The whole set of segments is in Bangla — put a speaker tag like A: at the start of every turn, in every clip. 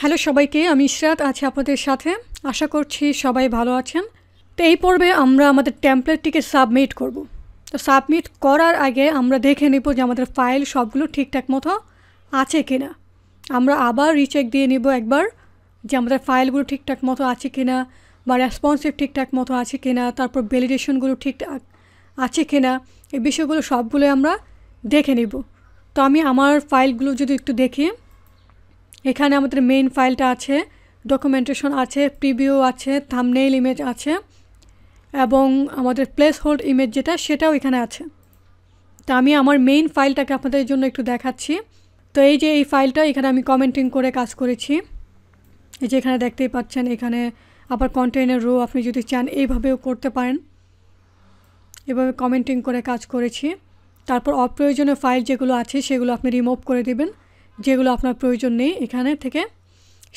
A: হ্যালো সবাইকে আমি ইশরাত আছি আপনাদের সাথে আশা করছি সবাই ভালো আছেন তো এই পর্বে আমরা আমাদের ট্যাম্পলেটটিকে সাবমিট করব তো সাবমিট করার আগে আমরা দেখে নেব যে আমাদের ফাইল সবগুলো ঠিকঠাক মতো আছে কি না আমরা আবার রিচেক দিয়ে নেব একবার যে আমাদের ফাইলগুলো ঠিকঠাক মতো আছে কি না বা রেসপন্সিভ ঠিকঠাক মতো আছে কি না তারপর ভ্যালিডেশনগুলো ঠিকঠাক আছে কি না এই বিষয়গুলো সবগুলো আমরা দেখে নেব তো আমি আমার ফাইলগুলো যদি একটু দেখি এখানে আমাদের মেইন ফাইলটা আছে ডকুমেন্টেশন আছে প্রিভিউ আছে থামনেইল ইমেজ আছে এবং আমাদের প্লেস হোল্ড ইমেজ যেটা সেটাও এখানে আছে তো আমি আমার মেইন ফাইলটাকে আপনাদের জন্য একটু দেখাচ্ছি তো এই যে এই ফাইলটা এখানে আমি কমেন্টিং করে কাজ করেছি এই যে এখানে দেখতেই পাচ্ছেন এখানে আবার কন্টেনার রো আপনি যদি চান এইভাবেও করতে পারেন এভাবে কমেন্টিং করে কাজ করেছি তারপর অপ্রয়োজনীয় ফাইল যেগুলো আছে সেগুলো আপনি রিমুভ করে দেবেন যেগুলো আপনার প্রয়োজন নেই এখানে থেকে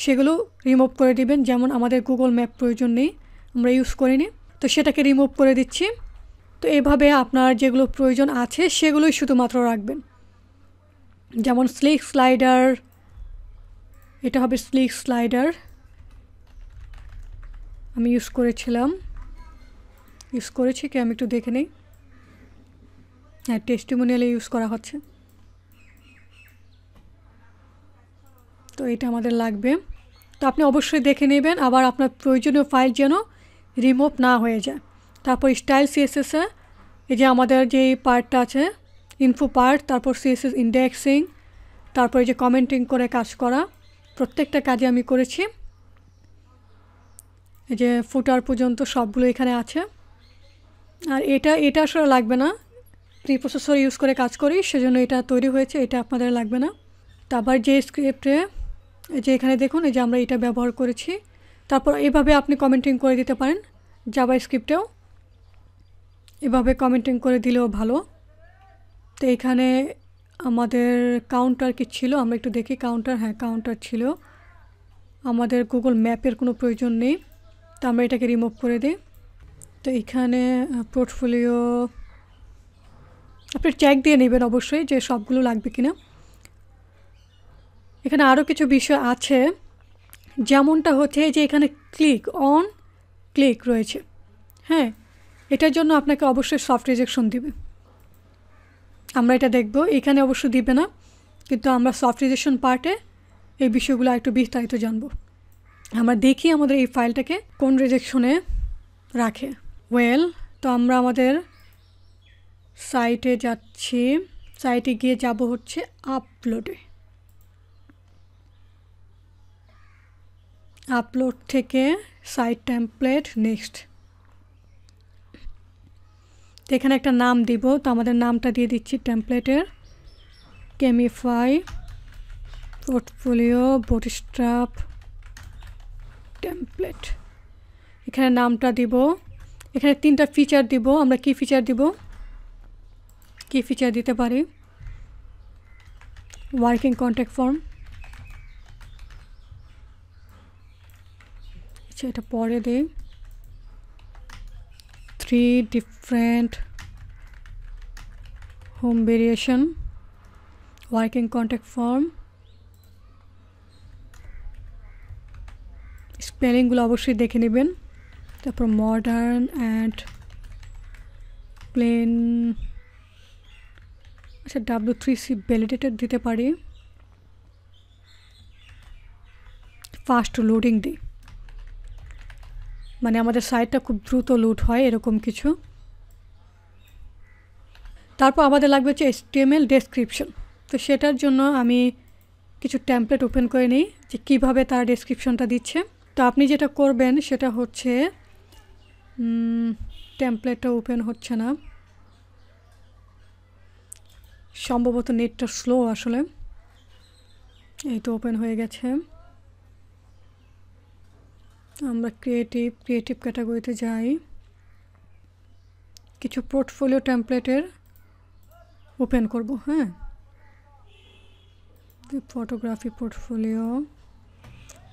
A: সেগুলো রিমুভ করে দিবেন যেমন আমাদের গুগল ম্যাপ প্রয়োজন নেই আমরা ইউজ করিনি তো সেটাকে রিমুভ করে দিচ্ছি তো এভাবে আপনার যেগুলো প্রয়োজন আছে সেগুলোই শুধুমাত্র রাখবেন যেমন স্লিক স্লাইডার এটা হবে স্লিক স্লাইডার আমি ইউজ করেছিলাম ইউজ করেছি কি আমি একটু দেখে নিই হ্যাঁ টেস্টিমোনিয়ালে ইউজ করা হচ্ছে তো এটা আমাদের লাগবে তো আপনি অবশ্যই দেখে নেবেন আবার আপনার প্রয়োজনীয় ফাইল যেন রিমুভ না হয়ে যায় তারপর স্টাইল সিএসএসে এই যে আমাদের যে পার্টটা আছে ইনফো পার্ট তারপর সিএসএস ইন্ডেক্সিং এই যে কমেন্টিং করে কাজ করা প্রত্যেকটা কাজে আমি করেছি এই যে ফুটার পর্যন্ত সবগুলো এখানে আছে আর এটা এটা আসলে লাগবে না প্রি প্রসেসর ইউজ করে কাজ করি সেজন্য এটা তৈরি হয়েছে এটা আপনাদের লাগবে না তারপর যে স্ক্রিপ্টে এই যে এখানে দেখুন এই যে আমরা এটা ব্যবহার করেছি তারপর এভাবে আপনি কমেন্টিং করে দিতে পারেন জাবা স্ক্রিপ্টেও এভাবে কমেন্টিং করে দিলেও ভালো তো এখানে আমাদের কাউন্টার কি ছিল আমরা একটু দেখি কাউন্টার হ্যাঁ কাউন্টার ছিল আমাদের গুগল ম্যাপের কোনো প্রয়োজন নেই তো আমরা এটাকে রিমুভ করে দিই তো এখানে পোর্টফোলিও আপনি চেক দিয়ে নেবেন অবশ্যই যে সবগুলো লাগবে কিনা এখানে আরও কিছু বিষয় আছে যেমনটা হচ্ছে যে এখানে ক্লিক অন ক্লিক রয়েছে হ্যাঁ এটার জন্য আপনাকে অবশ্যই সফট রিজেকশন দিবে আমরা এটা দেখব এখানে অবশ্য দিবে না কিন্তু আমরা সফট রিজেকশন পার্টে এই বিষয়গুলো একটু বিস্তারিত জানব আমরা দেখি আমাদের এই ফাইলটাকে কোন রিজেকশনে রাখে ওয়েল তো আমরা আমাদের সাইটে যাচ্ছি সাইটে গিয়ে যাব হচ্ছে আপলোডে আপলোড থেকে সাইট টেমপ্লেট নেক্সট তো এখানে একটা নাম দিব তো আমাদের নামটা দিয়ে দিচ্ছি টেমপ্লেটের কেমিফাই পোর্টফোলিও বোটস্ট্রাপ টেমপ্লেট এখানে নামটা দিব এখানে তিনটা ফিচার দিব আমরা কি ফিচার দিব কি ফিচার দিতে পারি ওয়ার্কিং কন্ট্যাক্ট ফর্ম হচ্ছে এটা পরে দিই three different home variation working contact form স্পেলিংগুলো অবশ্যই দেখে নেবেন তারপর মডার্ন অ্যান্ড প্লেন আচ্ছা ডাব্লু থ্রি সি ভ্যালিডেটেড দিতে পারি ফাস্ট লোডিং দিই মানে আমাদের সাইটটা খুব দ্রুত লুট হয় এরকম কিছু তারপর আমাদের লাগবে হচ্ছে এসটিএমএল ডেসক্রিপশন তো সেটার জন্য আমি কিছু ট্যাম্পলেট ওপেন করে নিই যে কীভাবে তারা ডেসক্রিপশনটা দিচ্ছে তো আপনি যেটা করবেন সেটা হচ্ছে ট্যাম্পলেটটা ওপেন হচ্ছে না সম্ভবত নেটটা স্লো আসলে এই তো ওপেন হয়ে গেছে আমরা ক্রিয়েটিভ ক্রিয়েটিভ ক্যাটাগরিতে যাই কিছু পোর্টফোলিও টেমপ্লেটের ওপেন করব হ্যাঁ photography portfolio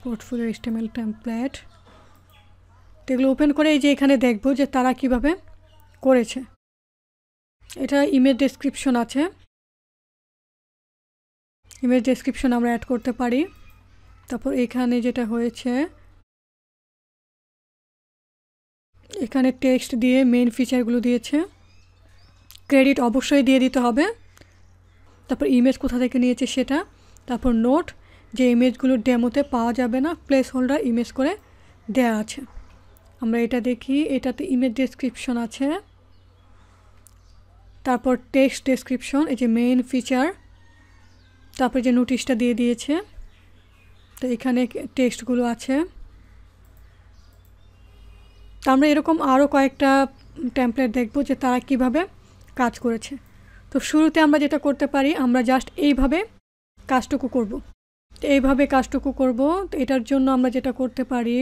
A: portfolio HTML template তো এগুলো ওপেন করে এই যে এখানে দেখব যে তারা কিভাবে করেছে এটা ইমেজ ডেসক্রিপশন আছে ইমেজ ডেসক্রিপশন আমরা অ্যাড করতে পারি তারপর এখানে যেটা হয়েছে এখানে টেক্সট দিয়ে মেন ফিচারগুলো দিয়েছে ক্রেডিট অবশ্যই দিয়ে দিতে হবে তারপর ইমেজ কোথা থেকে নিয়েছে সেটা তারপর নোট যে ইমেজগুলো ডেমোতে পাওয়া যাবে না প্লেস হোল্ডার ইমেজ করে দেয়া আছে আমরা এটা দেখি এটাতে ইমেজ ডেসক্রিপশন আছে তারপর টেক্সট ডেসক্রিপশন এই যে মেইন ফিচার তারপর যে নোটিশটা দিয়ে দিয়েছে তো এখানে টেক্সটগুলো আছে তো আমরা এরকম আরও কয়েকটা ট্যাম্পলেট দেখব যে তারা কিভাবে কাজ করেছে তো শুরুতে আমরা যেটা করতে পারি আমরা জাস্ট এইভাবে কাজটুকু করব। তো এইভাবে কাজটুকু করব তো এটার জন্য আমরা যেটা করতে পারি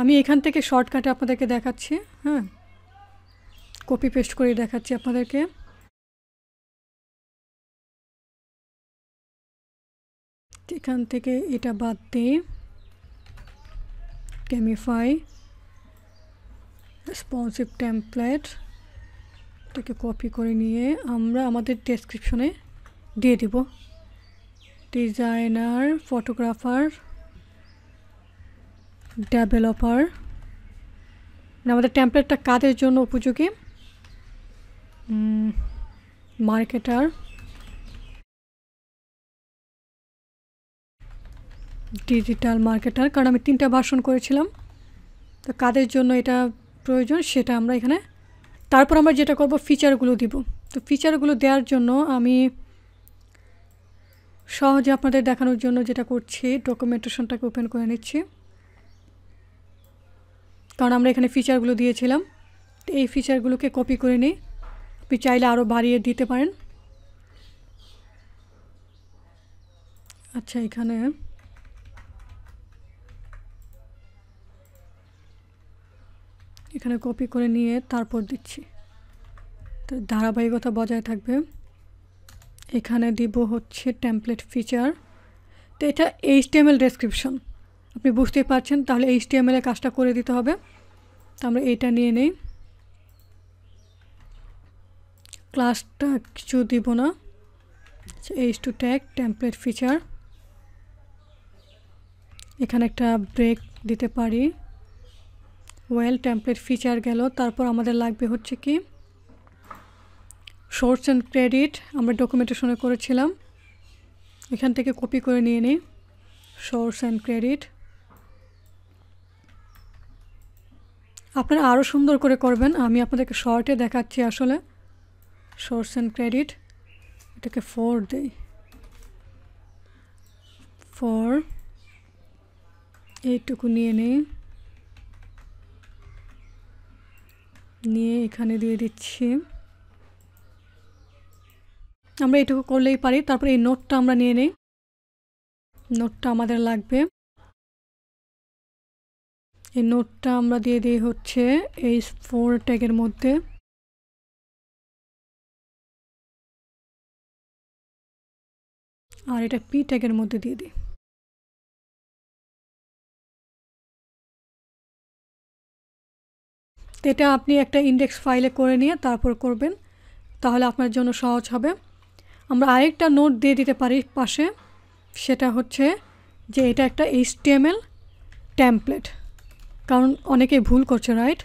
A: আমি এখান থেকে শর্টকাটে আপনাদেরকে দেখাচ্ছি হ্যাঁ কপি পেস্ট করে দেখাচ্ছি আপনাদেরকে এখান থেকে এটা বাদ দিয়ে ক্যামিফাই রেসপন্সিভ ট্যাম্পলেট এটাকে কপি করে নিয়ে আমরা আমাদের ডেসক্রিপশনে দিয়ে দিব ডিজাইনার ফটোগ্রাফার ডেভেলপার আমাদের টেমপ্লেটটা কাদের জন্য উপযোগী মার্কেটার ডিজিটাল মার্কেটার কারণ আমি তিনটা ভাষণ করেছিলাম তো কাদের জন্য এটা প্রয়োজন সেটা আমরা এখানে তারপর আমরা যেটা করব ফিচারগুলো দিব তো ফিচারগুলো দেওয়ার জন্য আমি সহজে আপনাদের দেখানোর জন্য যেটা করছি ডকুমেন্টেশনটাকে ওপেন করে নিচ্ছি কারণ আমরা এখানে ফিচারগুলো দিয়েছিলাম এই ফিচারগুলোকে কপি করে নিই আপনি চাইলে আরও বাড়িয়ে দিতে পারেন আচ্ছা এখানে এখানে কপি করে নিয়ে তারপর দিচ্ছি তো ধারাবাহিকতা বজায় থাকবে এখানে দিব হচ্ছে ট্যাম্পলেট ফিচার তো এটা এইচ এল ডেসক্রিপশন আপনি বুঝতেই পারছেন তাহলে এইচ এলের কাজটা করে দিতে হবে তো আমরা এটা নিয়ে নেই ক্লাসটা কিছু দিব না H two tag template feature এখানে একটা ব্রেক দিতে পারি ওয়েল টেম্পলেট ফিচার গেল তারপর আমাদের লাগবে হচ্ছে কি সোর্স অ্যান্ড ক্রেডিট আমরা ডকুমেন্টেশনে করেছিলাম এখান থেকে কপি করে নিয়ে নিই সোর্স অ্যান্ড ক্রেডিট আপনারা আরও সুন্দর করে করবেন আমি আপনাদেরকে শর্টে দেখাচ্ছি আসলে সোর্স অ্যান্ড ক্রেডিট এটাকে ফোর দিই ফোর এইটুকু নিয়ে নিই নিয়ে এখানে দিয়ে দিচ্ছি আমরা এটুকু করলেই পারি তারপরে এই নোটটা আমরা নিয়ে নিই নোটটা আমাদের লাগবে এই নোটটা আমরা দিয়ে দিই হচ্ছে এই ফোর ট্যাগের মধ্যে আর এটা পি ট্যাগের মধ্যে দিয়ে দিই তো এটা আপনি একটা ইন্ডেক্স ফাইলে করে নিয়ে তারপর করবেন তাহলে আপনার জন্য সহজ হবে আমরা আরেকটা নোট দিয়ে দিতে পারি পাশে সেটা হচ্ছে যে এটা একটা এইচটিএমএল ট্যাম্পলেট কারণ অনেকে ভুল করছে রাইট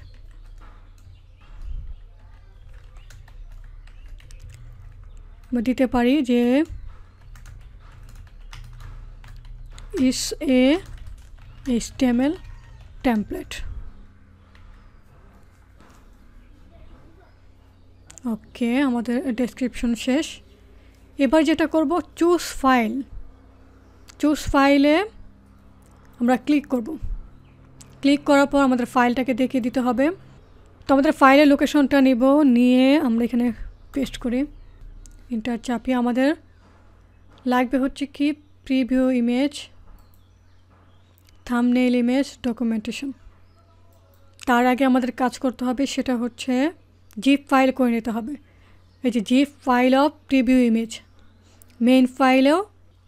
A: দিতে পারি যে ইস এ এইচটিএমএল ট্যাম্পলেট ওকে আমাদের ডেসক্রিপশন শেষ এবার যেটা করব চুজ ফাইল চুজ ফাইলে আমরা ক্লিক করব ক্লিক করার পর আমাদের ফাইলটাকে দেখিয়ে দিতে হবে তো আমাদের ফাইলের লোকেশনটা নিব নিয়ে আমরা এখানে পেস্ট করি ইন্টার চাপিয়ে আমাদের লাগবে হচ্ছে কি preview image thumbnail image documentation তার আগে আমাদের কাজ করতে হবে সেটা হচ্ছে জিপ ফাইল করে নিতে হবে এই যে zip file of preview image main ফাইলেও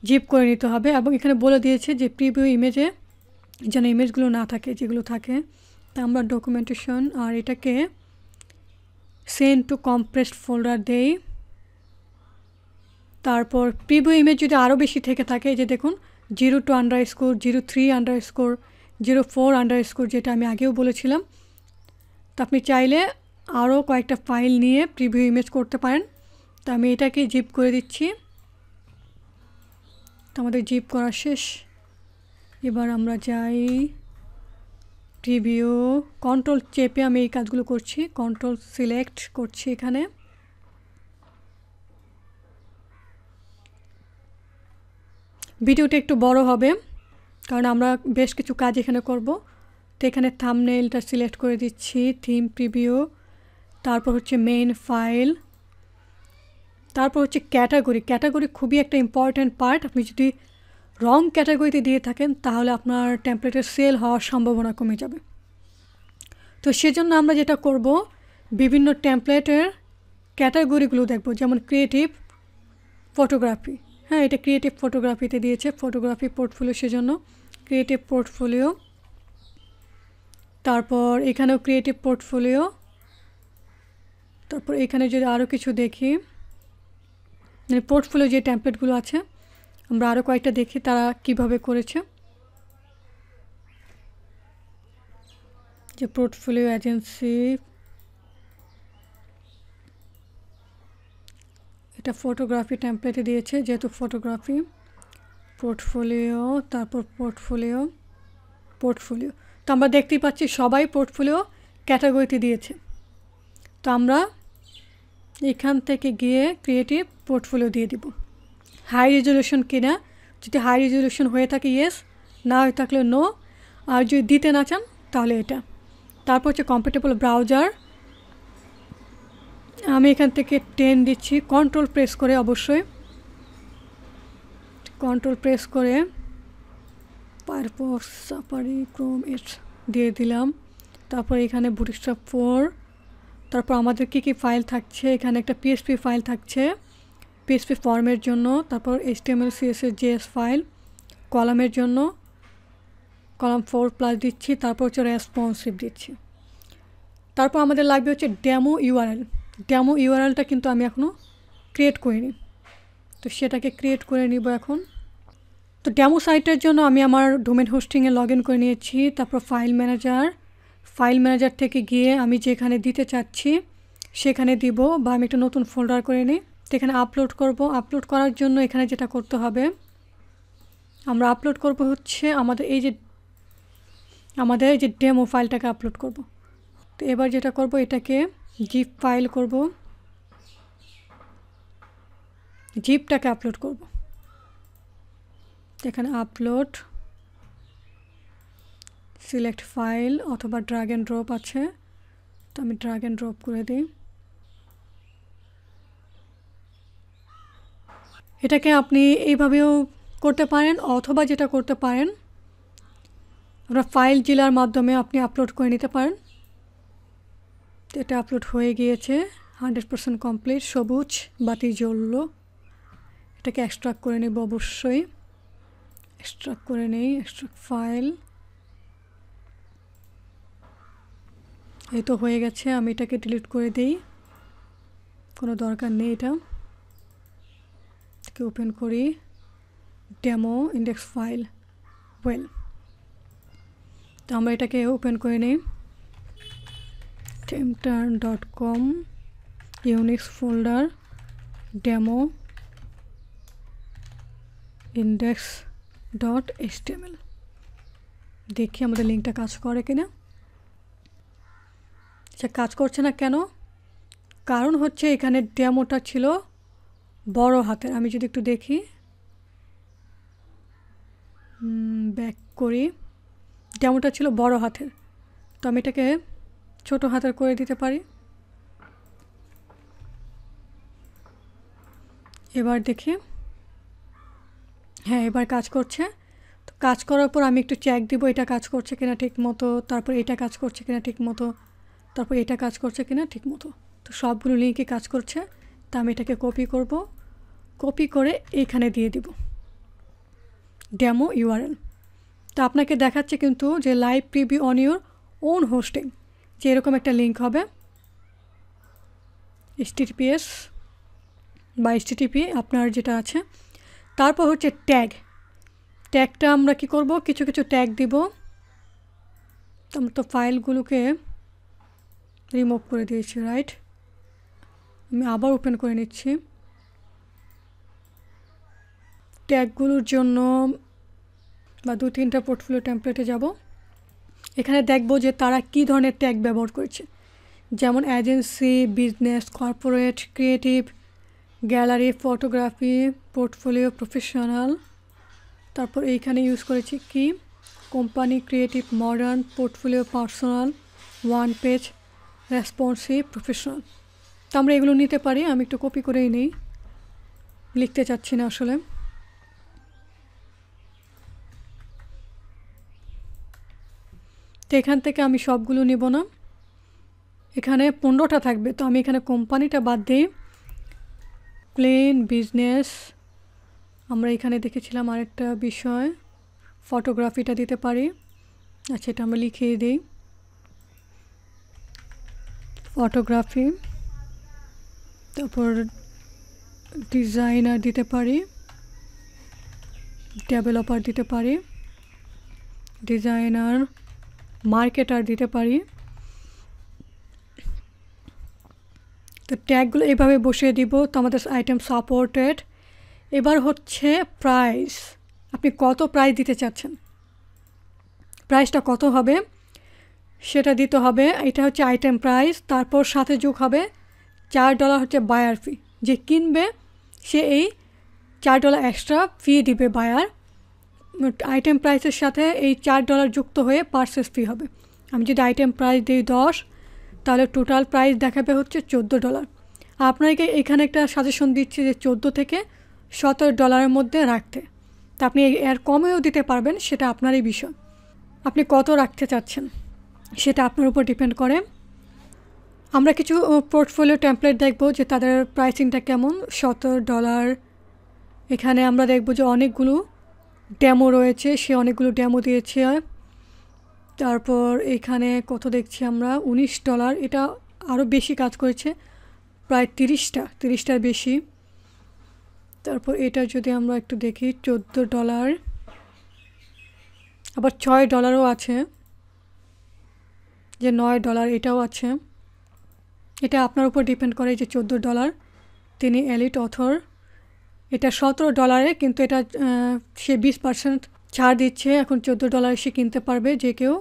A: জিপ করে নিতে হবে এবং এখানে বলে দিয়েছে যে প্রিভিউ ইমেজে যেন ইমেজগুলো না থাকে যেগুলো থাকে তা আমরা ডকুমেন্টেশন আর এটাকে সেন্ড টু কম্প্রেসড ফোল্ডার দেই তারপর প্রিভিউ ইমেজ যদি আরও বেশি থেকে থাকে এই যে দেখুন zero two underscore zero three underscore zero four underscore যেটা আমি আগেও বলেছিলাম তা আপনি চাইলে আরও কয়েকটা ফাইল নিয়ে প্রিভিউ ইমেজ করতে পারেন তো আমি এটাকে জিপ করে দিচ্ছি তো আমাদের জিপ করা শেষ এবার আমরা যাই প্রিভিউ কন্ট্রোল চেপে আমি এই কাজগুলো করছি কন্ট্রোল সিলেক্ট করছি এখানে ভিডিওটা একটু বড় হবে কারণ আমরা বেশ কিছু কাজ এখানে করব তো এখানে থামনেলটা সিলেক্ট করে দিচ্ছি থিম প্রিভিউ তারপর হচ্ছে মেইন ফাইল তারপর হচ্ছে ক্যাটাগরি ক্যাটাগরি খুবই একটা ইম্পর্ট্যান্ট পার্ট আপনি যদি রং ক্যাটাগরিতে দিয়ে থাকেন তাহলে আপনার টেমপ্লেটের সেল হওয়ার সম্ভাবনা কমে যাবে তো সেজন্য আমরা যেটা করব বিভিন্ন টেমপ্লেটের ক্যাটাগরিগুলো দেখব যেমন ক্রিয়েটিভ ফটোগ্রাফি হ্যাঁ এটা ক্রিয়েটিভ ফটোগ্রাফিতে দিয়েছে ফটোগ্রাফি পোর্টফোলিও সেজন্য ক্রিয়েটিভ পোর্টফোলিও তারপর এখানেও ক্রিয়েটিভ পোর্টফোলিও তারপর এখানে যদি আরও কিছু দেখি মানে পোর্টফোলিও যে ট্যাম্পলেটগুলো আছে আমরা আরও কয়েকটা দেখি তারা কিভাবে করেছে যে পোর্টফোলিও এজেন্সি এটা ফটোগ্রাফি ট্যাম্পলেটে দিয়েছে যেহেতু ফটোগ্রাফি পোর্টফোলিও তারপর পোর্টফোলিও পোর্টফোলিও তো আমরা দেখতেই পাচ্ছি সবাই পোর্টফোলিও ক্যাটাগরিতে দিয়েছে তো আমরা এখান থেকে গিয়ে ক্রিয়েটিভ পোর্টফোলিও দিয়ে দিব হাই রেজলিউশন কিনা যদি হাই রেজলিউশন হয়ে থাকে ইয়েস না হয়ে থাকলে নো আর যদি দিতে না চান তাহলে এটা তারপর হচ্ছে কম্পিটেবল ব্রাউজার আমি এখান থেকে টেন দিচ্ছি কন্ট্রোল প্রেস করে অবশ্যই কন্ট্রোল প্রেস করে পারপোস সাফারি ক্রোম এস দিয়ে দিলাম তারপর এখানে বুটিস্টা ফোর তারপর আমাদের কি কি ফাইল থাকছে এখানে একটা পিএসপি ফাইল থাকছে পিএসপি ফর্মের জন্য তারপর এইচটিএমএল সিএসএস জেএস ফাইল কলামের জন্য কলাম ফোর প্লাস দিচ্ছি তারপর হচ্ছে রেসপন্সিভ দিচ্ছি তারপর আমাদের লাগবে হচ্ছে ড্যামো ইউআরএল ড্যামো ইউআরএলটা কিন্তু আমি এখনও ক্রিয়েট করিনি তো সেটাকে ক্রিয়েট করে নিব এখন তো ড্যামো সাইটের জন্য আমি আমার ডোমেন হোস্টিংয়ে লগ ইন করে নিয়েছি তারপর ফাইল ম্যানেজার ফাইল ম্যানেজার থেকে গিয়ে আমি যেখানে দিতে চাচ্ছি সেখানে দিব বা আমি একটা নতুন ফোল্ডার করে নিই সেখানে আপলোড করব আপলোড করার জন্য এখানে যেটা করতে হবে আমরা আপলোড করব হচ্ছে আমাদের এই যে আমাদের যে ডেমো ফাইলটাকে আপলোড করব তো এবার যেটা করব এটাকে জিপ ফাইল করব জিপটাকে আপলোড করব এখানে আপলোড সিলেক্ট ফাইল অথবা ড্রাগ অ্যান্ড ড্রপ আছে তো আমি ড্রাগ অ্যান্ড ড্রপ করে দিই এটাকে আপনি এইভাবেও করতে পারেন অথবা যেটা করতে পারেন আমরা ফাইল জেলার মাধ্যমে আপনি আপলোড করে নিতে পারেন এটা আপলোড হয়ে গিয়েছে হান্ড্রেড পারসেন্ট কমপ্লিট সবুজ বাতি জ্বলল এটাকে এক্সট্রাক্ট করে নেব অবশ্যই এক্সট্রাক্ট করে নেই এক্সট্রাক্ট ফাইল এই তো হয়ে গেছে আমি এটাকে ডিলিট করে দিই কোনো দরকার নেই এটা এটাকে ওপেন করি ডেমো ইন্ডেক্স ফাইল ওয়েল তো আমরা এটাকে ওপেন করে নিই টেমটার্ন dot com Unix folder demo index dot HTML দেখি আমাদের লিঙ্কটা কাজ করে কিনা আচ্ছা কাজ করছে না কেন কারণ হচ্ছে এখানে ডেমোটা ছিল বড় হাতের আমি যদি একটু দেখি ব্যাক করি ডেমোটা ছিল বড় হাতের তো আমি এটাকে ছোট হাতের করে দিতে পারি এবার দেখি হ্যাঁ এবার কাজ করছে তো কাজ করার পর আমি একটু চেক দিব এটা কাজ করছে কিনা ঠিক মতো তারপর এটা কাজ করছে কিনা ঠিক মতো তারপর এটা কাজ করছে না ঠিক মতো তো সবগুলো লিঙ্কে কাজ করছে তা আমি এটাকে কপি করব কপি করে এইখানে দিয়ে দিব ডেমো ইউআরএল তো আপনাকে দেখাচ্ছে কিন্তু যে live preview on your own hosting যে এরকম একটা লিঙ্ক হবে এস বা এসটিটিপি আপনার যেটা আছে তারপর হচ্ছে ট্যাগ ট্যাগটা আমরা কি করব কিছু কিছু ট্যাগ দিব আমরা তো ফাইলগুলোকে রিমুভ করে দিয়েছি রাইট আমি আবার ওপেন করে নিচ্ছি ট্যাগগুলোর জন্য বা দু তিনটা পোর্টফোলিও ট্যাম্পলেটে যাব এখানে দেখব যে তারা কি ধরনের ট্যাগ ব্যবহার করেছে যেমন agency business corporate creative gallery photography portfolio professional তারপর এইখানে ইউজ করেছি কি company creative modern portfolio personal one page responsive professional তো আমরা এগুলো নিতে পারি আমি একটু কপি করেই নিই লিখতে চাচ্ছি না আসলে তো এখান থেকে আমি সবগুলো নেব না এখানে পনেরোটা থাকবে তো আমি এখানে কোম্পানিটা বাদ দিই প্লেন বিজনেস আমরা এখানে দেখেছিলাম আরেকটা বিষয় ফটোগ্রাফিটা দিতে পারি আচ্ছা এটা আমরা লিখিয়ে দিই ফটোগ্রাফি তারপর ডিজাইনার দিতে পারি ডেভেলপার দিতে পারি ডিজাইনার মার্কেটার দিতে পারি তো ট্যাগগুলো এভাবে বসিয়ে দিব তো আমাদের আইটেম সাপোর্টেড এবার হচ্ছে প্রাইস আপনি কত প্রাইস দিতে চাচ্ছেন প্রাইসটা কত হবে সেটা দিতে হবে এটা হচ্ছে আইটেম প্রাইস তারপর সাথে যোগ হবে চার ডলার হচ্ছে বায়ার ফি যে কিনবে সে এই চার ডলার এক্সট্রা ফি দিবে বায়ার আইটেম প্রাইসের সাথে এই চার ডলার যুক্ত হয়ে পার্সেস ফি হবে আমি যদি আইটেম প্রাইস দিই দশ তাহলে টোটাল প্রাইস দেখাবে হচ্ছে চোদ্দো ডলার আপনাকে এখানে একটা সাজেশন দিচ্ছে যে চোদ্দো থেকে সতেরো ডলারের মধ্যে রাখতে তা আপনি এর কমেও দিতে পারবেন সেটা আপনারই বিষয় আপনি কত রাখতে চাচ্ছেন সেটা আপনার উপর ডিপেন্ড করে আমরা কিছু পোর্টফোলিও টেম্পলেট দেখব যে তাদের প্রাইসিংটা কেমন সতেরো ডলার এখানে আমরা দেখব যে অনেকগুলো ড্যামো রয়েছে সে অনেকগুলো ড্যামো দিয়েছে তারপর এখানে কত দেখছি আমরা ১৯ ডলার এটা আরও বেশি কাজ করেছে প্রায় তিরিশটা তিরিশটার বেশি তারপর এটা যদি আমরা একটু দেখি চোদ্দো ডলার আবার ছয় ডলারও আছে যে নয় ডলার এটাও আছে এটা আপনার উপর ডিপেন্ড করে যে চোদ্দো ডলার তিনি এলিট অথর এটা সতেরো ডলারে কিন্তু এটা সে বিশ পার্সেন্ট ছাড় দিচ্ছে এখন চোদ্দো ডলারে সে কিনতে পারবে যে কেউ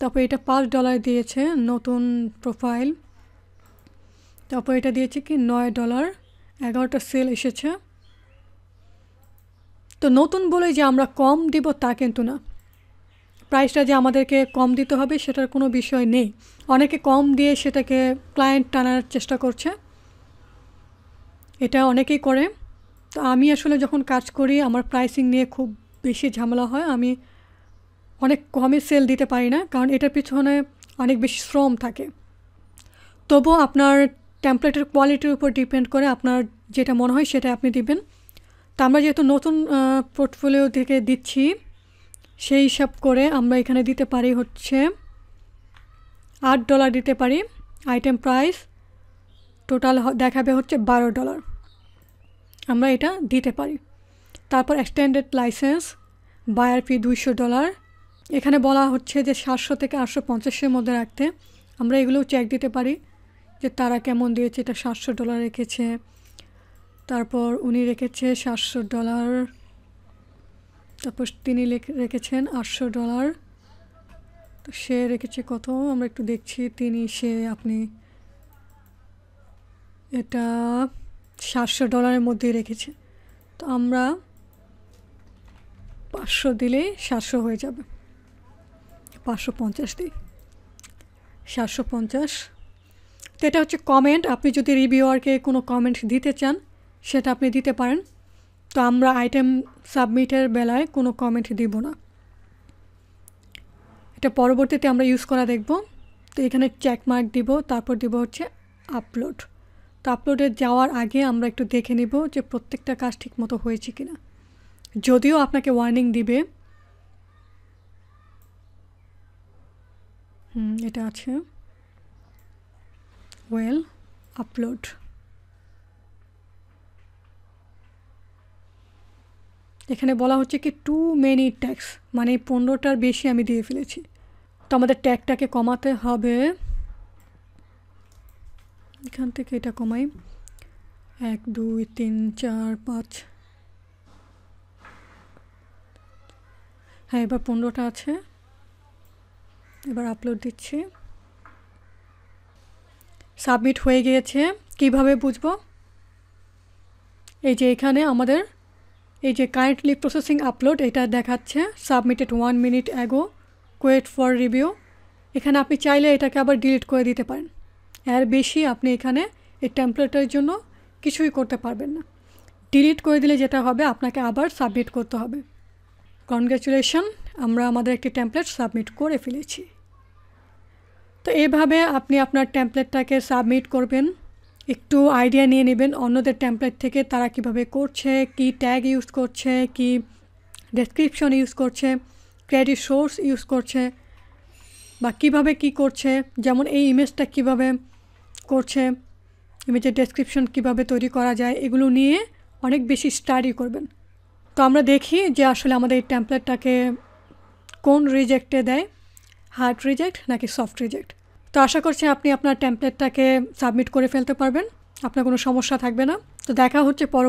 A: তারপর এটা পাঁচ ডলার দিয়েছে নতুন প্রোফাইল তারপর এটা দিয়েছে কি নয় ডলার এগারোটা সেল এসেছে তো নতুন বলে যে আমরা কম দিব তা কিন্তু না প্রাইসটা যে আমাদেরকে কম দিতে হবে সেটার কোনো বিষয় নেই অনেকে কম দিয়ে সেটাকে ক্লায়েন্ট টানার চেষ্টা করছে এটা অনেকেই করে তো আমি আসলে যখন কাজ করি আমার প্রাইসিং নিয়ে খুব বেশি ঝামেলা হয় আমি অনেক কমে সেল দিতে পারি না কারণ এটার পিছনে অনেক বেশি শ্রম থাকে তবুও আপনার ট্যাম্পলেটের কোয়ালিটির উপর ডিপেন্ড করে আপনার যেটা মনে হয় সেটা আপনি দিবেন তা আমরা যেহেতু নতুন পোর্টফোলিও থেকে দিচ্ছি সেই হিসাব করে আমরা এখানে দিতে পারি হচ্ছে আট ডলার দিতে পারি আইটেম প্রাইস টোটাল দেখাবে হচ্ছে বারো ডলার আমরা এটা দিতে পারি তারপর এক্সটেন্ডেড লাইসেন্স বায়ার ফি দুইশো ডলার এখানে বলা হচ্ছে যে সাতশো থেকে আটশো পঞ্চাশের মধ্যে রাখতে আমরা এগুলোও চেক দিতে পারি যে তারা কেমন দিয়েছে এটা সাতশো ডলার রেখেছে তারপর উনি রেখেছে সাতশো ডলার তারপর তিনি রেখেছেন আটশো ডলার তো সে রেখেছে কত আমরা একটু দেখছি তিনি সে আপনি এটা সাতশো ডলারের মধ্যেই রেখেছে তো আমরা পাঁচশো দিলে সাতশো হয়ে যাবে পাঁচশো পঞ্চাশ দিই সাতশো পঞ্চাশ তো এটা হচ্ছে কমেন্ট আপনি যদি রিভিউয়ারকে কোনো কমেন্ট দিতে চান সেটা আপনি দিতে পারেন তো আমরা আইটেম সাবমিটের বেলায় কোনো কমেন্ট দিব না এটা পরবর্তীতে আমরা ইউজ করা দেখব তো এখানে চেক মার্ক দিব তারপর দিব হচ্ছে আপলোড তো আপলোডে যাওয়ার আগে আমরা একটু দেখে নিব যে প্রত্যেকটা কাজ ঠিকমতো হয়েছে কি না যদিও আপনাকে ওয়ার্নিং দিবে হুম এটা আছে ওয়েল আপলোড এখানে বলা হচ্ছে কি টু মেনি ট্যাক্স মানে পনেরোটার বেশি আমি দিয়ে ফেলেছি তো আমাদের ট্যাগটাকে কমাতে হবে এখান থেকে এটা কমাই এক দুই তিন চার পাঁচ হ্যাঁ এবার পনেরোটা আছে এবার আপলোড দিচ্ছি সাবমিট হয়ে গিয়েছে কিভাবে বুঝবো এই যে এখানে আমাদের এই যে কারেন্টলি প্রসেসিং আপলোড এটা দেখাচ্ছে submitted one minute ago queued for review এখানে আপনি চাইলে এটাকে আবার ডিলিট করে দিতে পারেন এর বেশি আপনি এখানে এই টেমপ্লেটের জন্য কিছুই করতে পারবেন না ডিলিট করে দিলে যেটা হবে আপনাকে আবার সাবমিট করতে হবে কনগ্রেচুলেশন আমরা আমাদের একটি টেমপ্লেট সাবমিট করে ফেলেছি তো এভাবে আপনি আপনার টেমপ্লেটটাকে সাবমিট করবেন একটু আইডিয়া নিয়ে নেবেন অন্যদের ট্যাম্পলেট থেকে তারা কিভাবে করছে কি ট্যাগ ইউজ করছে কি ডেসক্রিপশন ইউজ করছে ক্রেডিট সোর্স ইউজ করছে বা কিভাবে কি করছে যেমন এই ইমেজটা কিভাবে করছে ইমেজের ডেসক্রিপশন কিভাবে তৈরি করা যায় এগুলো নিয়ে অনেক বেশি স্টাডি করবেন তো আমরা দেখি যে আসলে আমাদের এই ট্যাম্পলেটটাকে কোন রিজেক্টে দেয় হার্ড রিজেক্ট নাকি সফট রিজেক্ট তো আশা করছি আপনি আপনার টেমপ্লেটটাকে সাবমিট করে ফেলতে পারবেন আপনার কোনো সমস্যা থাকবে না তো দেখা হচ্ছে পর